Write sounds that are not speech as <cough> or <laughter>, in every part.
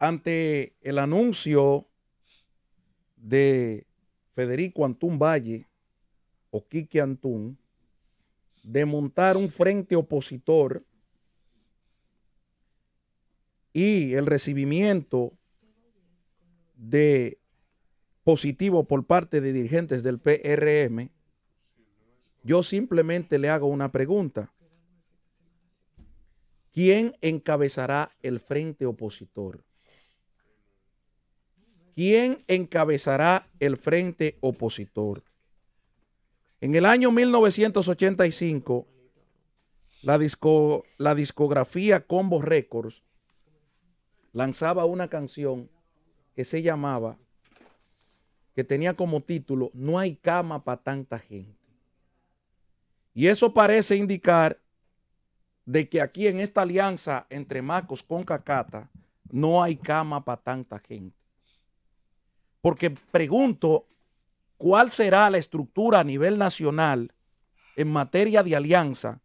ante el anuncio de Federico Antún Valle o Quique Antún de montar un frente opositor y el recibimiento de positivo por parte de dirigentes del PRM, yo simplemente le hago una pregunta. ¿Quién encabezará el frente opositor? quién encabezará el frente opositor. En el año 1985, la, la discografía Combo Records lanzaba una canción que se llamaba, que tenía como título, No hay cama para tanta gente. Y eso parece indicar de que aquí en esta alianza entre Macos con Cacata no hay cama para tanta gente porque pregunto cuál será la estructura a nivel nacional en materia de alianza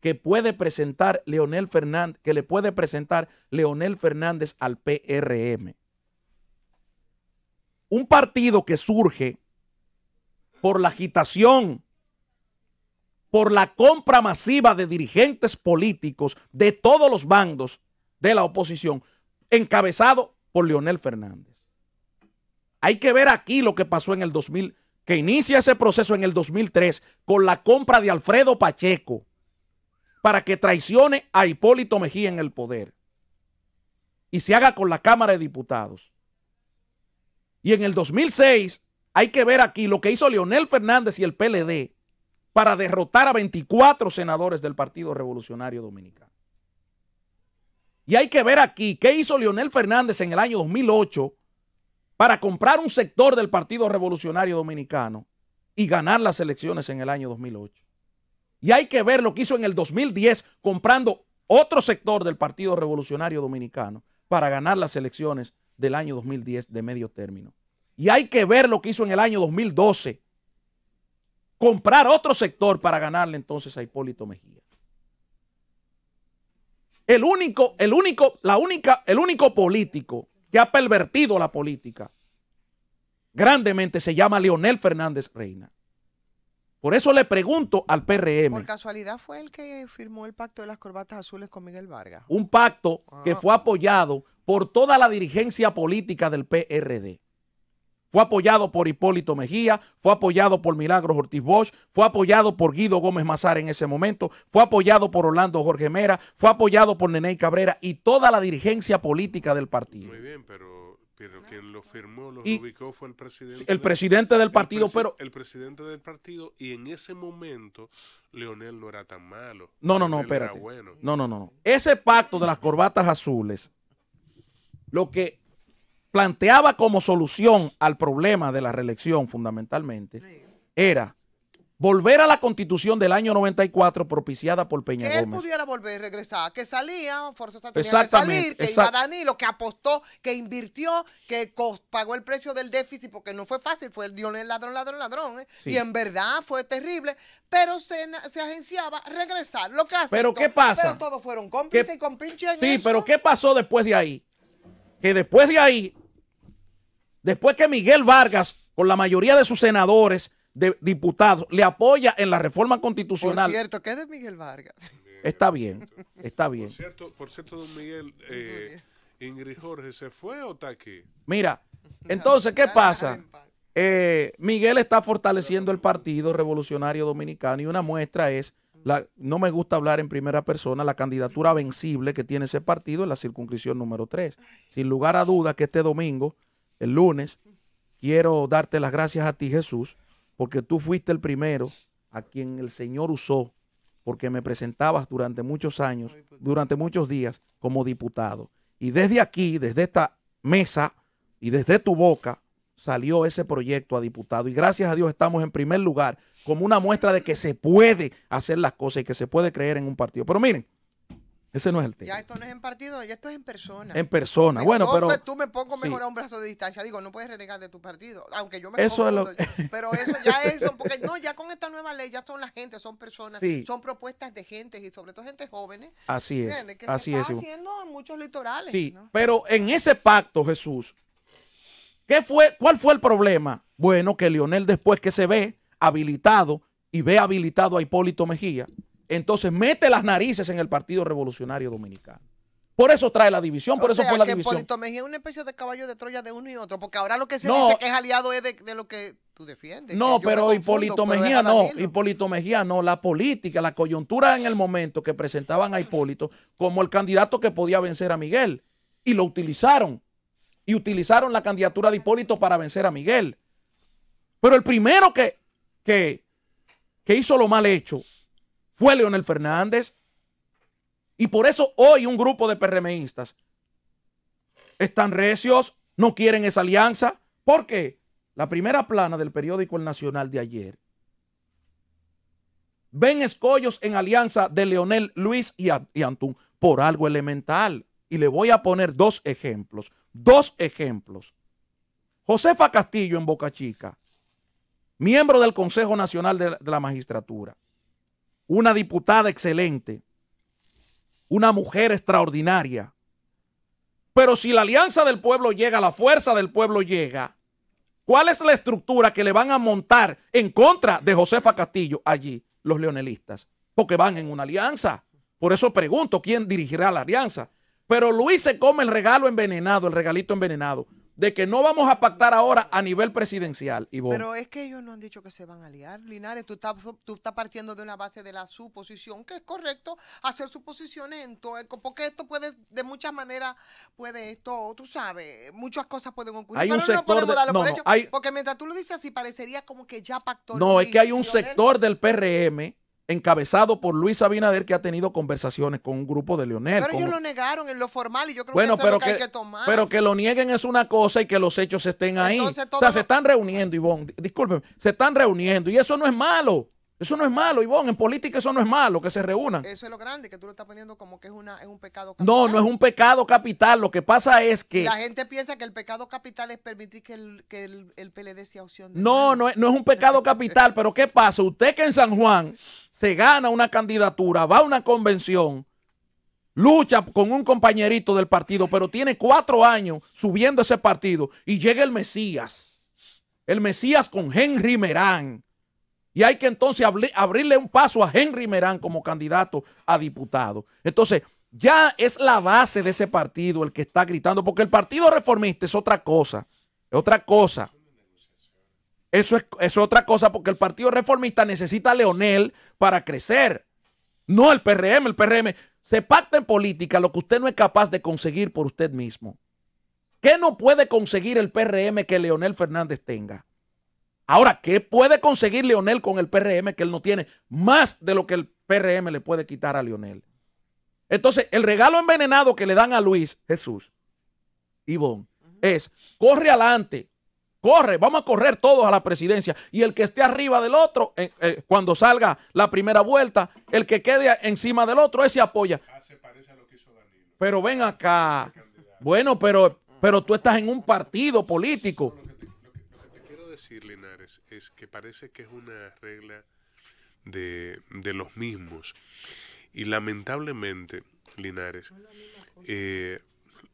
que puede presentar Leonel Fernández, que le puede presentar Leonel Fernández al PRM. Un partido que surge por la agitación, por la compra masiva de dirigentes políticos de todos los bandos de la oposición, encabezado por Leonel Fernández. Hay que ver aquí lo que pasó en el 2000, que inicia ese proceso en el 2003 con la compra de Alfredo Pacheco para que traicione a Hipólito Mejía en el poder y se haga con la Cámara de Diputados. Y en el 2006 hay que ver aquí lo que hizo Leonel Fernández y el PLD para derrotar a 24 senadores del Partido Revolucionario Dominicano. Y hay que ver aquí qué hizo Leonel Fernández en el año 2008 para comprar un sector del Partido Revolucionario Dominicano y ganar las elecciones en el año 2008. Y hay que ver lo que hizo en el 2010 comprando otro sector del Partido Revolucionario Dominicano para ganar las elecciones del año 2010 de medio término. Y hay que ver lo que hizo en el año 2012, comprar otro sector para ganarle entonces a Hipólito Mejía. El único, el único, la única, el único político que ha pervertido la política grandemente se llama Leonel Fernández Reina. Por eso le pregunto al PRM. Por casualidad fue el que firmó el pacto de las corbatas azules con Miguel Vargas. Un pacto que ah. fue apoyado por toda la dirigencia política del PRD. Fue apoyado por Hipólito Mejía, fue apoyado por Milagros Ortiz Bosch, fue apoyado por Guido Gómez Mazar en ese momento, fue apoyado por Orlando Jorge Mera, fue apoyado por nené Cabrera y toda la dirigencia política del partido. Muy bien, pero pero quien lo firmó, lo ubicó fue el presidente. El del, presidente del partido, pero. El presidente del partido, y en ese momento, Leonel no era tan malo. No, no, no, pero espérate. Bueno. No, no, no. Ese pacto de las corbatas azules, lo que planteaba como solución al problema de la reelección, fundamentalmente, era volver a la constitución del año 94 propiciada por Peña Gómez. Que él pudiera volver, regresar, que salía, Forzosa tenía que salir, que iba Danilo, que apostó, que invirtió, que pagó el precio del déficit, porque no fue fácil, fue el el ladrón, ladrón, ladrón, ¿eh? y en verdad fue terrible, pero se, se agenciaba regresar, lo que hace. ¿Pero qué todos fueron cómplices y compinches Sí, pero ¿qué pasó después de ahí? Que después de ahí, después que Miguel Vargas, con la mayoría de sus senadores, de diputados le apoya en la reforma constitucional. Por cierto, ¿qué es de Miguel Vargas? Está bien, está bien. Por cierto, por cierto don Miguel, eh, Ingrid Jorge, ¿se fue o está aquí? Mira, <laughs> entonces, ¿qué pasa? Eh, Miguel está fortaleciendo el Partido Revolucionario Dominicano y una muestra es, la, no me gusta hablar en primera persona, la candidatura vencible que tiene ese partido en la circunscripción número 3. Sin lugar a dudas que este domingo, el lunes, quiero darte las gracias a ti, Jesús, porque tú fuiste el primero a quien el Señor usó, porque me presentabas durante muchos años, pues, durante muchos días, como diputado. Y desde aquí, desde esta mesa y desde tu boca, salió ese proyecto a diputado. Y gracias a Dios estamos en primer lugar, como una muestra de que se puede hacer las cosas y que se puede creer en un partido. Pero miren, ese no es el tema. Ya esto no es en partido, ya esto es en persona. En persona, bueno, no, pero... Tú me pongo mejor a un brazo de distancia, digo, no puedes renegar de tu partido, aunque yo me... Eso es lo... pero eso ya <laughs> es... porque no, ya con esta nueva ley ya son la gente, son personas, sí. son propuestas de gente y sobre todo gente jóvenes. ¿eh? Así es, así es. Está haciendo en muchos litorales. Sí, pero en ese pacto, Jesús, ¿qué fue, ¿cuál fue el problema? Bueno, que Lionel después que se ve habilitado y ve habilitado a Hipólito Mejía, entonces mete las narices en el Partido Revolucionario Dominicano. Por eso trae la división, por eso fue la que Mejía es una especie de caballo de Troya de uno y otro, porque ahora lo que se dice que es aliado es de, lo que tú defiendes. No, pero Hipólito Mejía no, Hipólito Mejía no, la política, la coyuntura en el momento que presentaban a Hipólito como el candidato que podía vencer a Miguel y lo utilizaron. Y utilizaron la candidatura de Hipólito para vencer a Miguel. Pero el primero que, que, que hizo lo mal hecho fue Leonel Fernández. Y por eso hoy un grupo de PRMistas están recios, no quieren esa alianza. ¿Por qué? La primera plana del periódico El Nacional de ayer. Ven escollos en alianza de Leonel Luis y, Antún por algo elemental. Y le voy a poner dos ejemplos. Dos ejemplos. Josefa Castillo en Boca Chica, miembro del Consejo Nacional de la Magistratura una diputada excelente, una mujer extraordinaria. Pero si la alianza del pueblo llega, la fuerza del pueblo llega, ¿cuál es la estructura que le van a montar en contra de Josefa Castillo allí, los leonelistas? Porque van en una alianza. Por eso pregunto, ¿quién dirigirá la alianza? Pero Luis se come el regalo envenenado, el regalito envenenado de que no vamos a pactar ahora a nivel presidencial. Pero es que ellos no han dicho que se van a liar, Linares. Tú estás, tú estás partiendo de una base de la suposición, que es correcto hacer suposiciones, en todo, porque esto puede, de muchas maneras, puede esto, tú sabes, muchas cosas pueden ocurrir. Hay pero un no sector podemos darlo porque mientras tú lo dices así, parecería como que ya pactó. No, es que hay un sector del PRM encabezado por Luis Abinader, que ha tenido conversaciones con un grupo de Leonel. Pero ellos lo negaron en lo formal y yo creo que eso pero que, hay que tomar. Pero que lo nieguen es una cosa y que los hechos estén ahí. o sea, se están reuniendo, Ivonne, discúlpeme, se están reuniendo y eso no es malo. Eso no es malo, Ivonne. En política eso no es malo, que se reúnan. Eso es lo grande, que tú lo estás poniendo como que es, un pecado capital. No, no es un pecado capital. Lo que pasa es que... La gente piensa que el pecado capital es permitir que el, que el, PLD sea opción No, no no es un pecado capital, pero ¿qué pasa? Usted que en San Juan se gana una candidatura, va a una convención, lucha con un compañerito del partido, pero tiene cuatro años subiendo ese partido y llega el Mesías. El Mesías con Henry Merán y hay que entonces abrirle un paso a Henry Merán como candidato a diputado. Entonces, ya es la base de ese partido el que está gritando, porque el partido reformista es otra cosa, es otra cosa. Eso es, es otra cosa porque el partido reformista necesita a Leonel para crecer. No el PRM, el PRM. Se pacta en política lo que usted no es capaz de conseguir por usted mismo. ¿Qué no puede conseguir el PRM que Leonel Fernández tenga? Ahora, ¿qué puede conseguir Leonel con el PRM que él no tiene? Más de lo que el PRM le puede quitar a Leonel. Entonces, el regalo envenenado que le dan a Luis Jesús, Ivón, es, corre adelante, corre, vamos a correr todos a la presidencia. Y el que esté arriba del otro, eh, eh, cuando salga la primera vuelta, el que quede encima del otro, ese apoya. Ah, pero ven acá. Bueno, pero, pero tú estás en un partido político. quiero decir, es que parece que es una regla de, los mismos. Y lamentablemente, Linares, eh,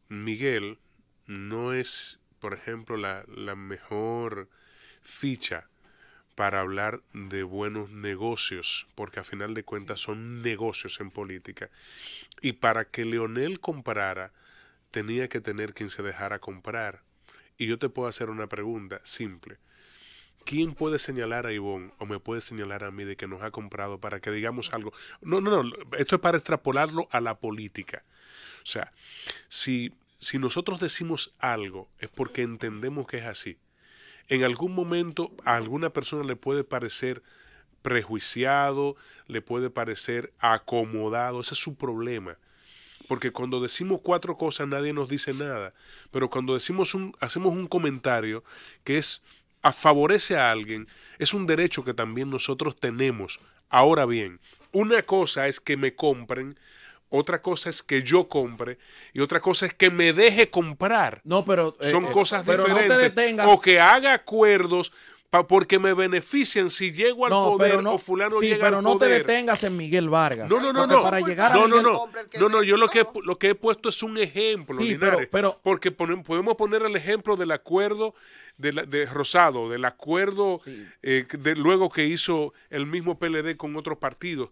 Miguel no es, por ejemplo, la, la mejor ficha para hablar de buenos negocios, porque a final de cuentas son negocios en política. Y para que Leonel comprara, tenía que tener quien se dejara comprar. Y yo te puedo hacer una pregunta simple. ¿quién puede señalar a Ivonne o me puede señalar a mí de que nos ha comprado para que digamos algo? No, no, no, esto es para extrapolarlo a la política. O sea, si, si nosotros decimos algo es porque entendemos que es así. En algún momento a alguna persona le puede parecer prejuiciado, le puede parecer acomodado, ese es su problema. Porque cuando decimos cuatro cosas nadie nos dice nada, pero cuando decimos un, hacemos un comentario que es favorece a alguien, es un derecho que también nosotros tenemos. Ahora bien, una cosa es que me compren, otra cosa es que yo compre y otra cosa es que me deje comprar. No, pero eh, son eh, cosas diferentes. O que haga acuerdos porque me benefician si llego al poder o fulano llega al no poder. Pero no te detengas en Miguel Vargas. No, no, no, Para llegar a no, no, no, no, yo lo que, lo que he puesto es un ejemplo, pero, porque podemos poner el ejemplo del acuerdo de, Rosado, del acuerdo eh, de, luego que hizo el mismo PLD con otros partidos,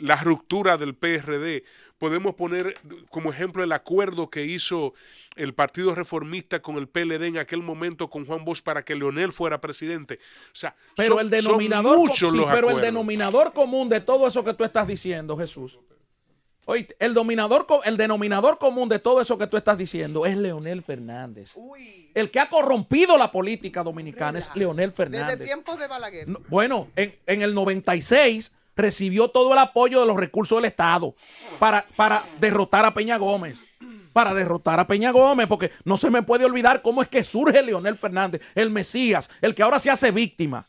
la ruptura del PRD. Podemos poner como ejemplo el acuerdo que hizo el Partido Reformista con el PLD en aquel momento con Juan Bosch para que Leonel fuera presidente. O sea, pero el denominador, pero el denominador común de todo eso que tú estás diciendo, Jesús. Oye, el, dominador, el denominador común de todo eso que tú estás diciendo es Leonel Fernández. El que ha corrompido la política dominicana es Leonel Fernández. Desde tiempos de Balaguer. bueno, en, en el 96 recibió todo el apoyo de los recursos del Estado para, para derrotar a Peña Gómez. Para derrotar a Peña Gómez, porque no se me puede olvidar cómo es que surge Leonel Fernández, el Mesías, el que ahora se hace víctima.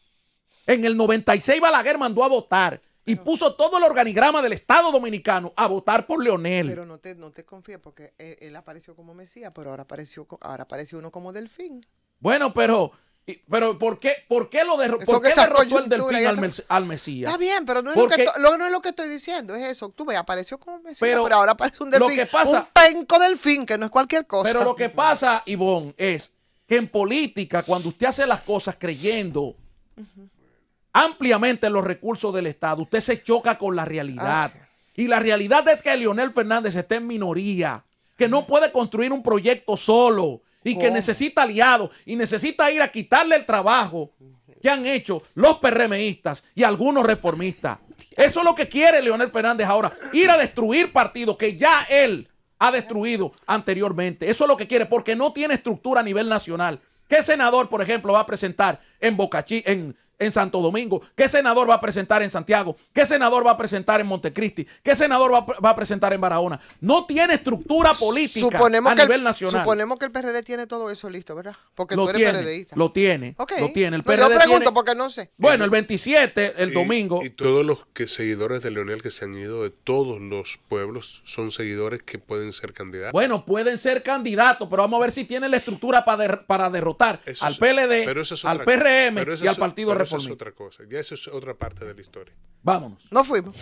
En el 96 Balaguer mandó a votar y puso todo el organigrama del Estado Dominicano a votar por Leonel. Pero no te, no confíes porque él, apareció como Mesías, pero ahora apareció, ahora apareció uno como Delfín. Bueno, pero pero ¿por qué, por qué lo derrotó? ¿Por qué el delfín al, Mesías? Está bien, pero no es, lo que, estoy diciendo, es eso. Tú ves, apareció como Mesías, pero, ahora aparece un delfín. un penco delfín, que no es cualquier cosa. Pero lo que pasa, Ivonne, es que en política, cuando usted hace las cosas creyendo ampliamente en los recursos del Estado, usted se choca con la realidad. Ah, y la realidad es que Leonel Fernández está en minoría, que no puede construir un proyecto solo y que necesita aliados y necesita ir a quitarle el trabajo que han hecho los PRMistas y algunos reformistas. Eso es lo que quiere Leonel Fernández ahora, ir a destruir partidos que ya él ha destruido anteriormente. Eso es lo que quiere porque no tiene estructura a nivel nacional. ¿Qué senador, por ejemplo, va a presentar en Boca en en Santo Domingo? ¿Qué senador va a presentar en Santiago? ¿Qué senador va a presentar en Montecristi? ¿Qué senador va, a presentar en Barahona? No tiene estructura política a nivel nacional. Suponemos que el PRD tiene todo eso listo, ¿verdad? Porque lo tiene, Lo tiene. Lo tiene. El PRD yo pregunto porque no sé. Bueno, el 27, el domingo. Y todos los que seguidores de Leonel que se han ido de todos los pueblos son seguidores que pueden ser candidatos. Bueno, pueden ser candidatos, pero vamos a ver si tienen la estructura para, derrotar al PLD, al PRM y al Partido Republicano es otra cosa. Ya eso es otra parte de la historia. Vámonos. no fuimos.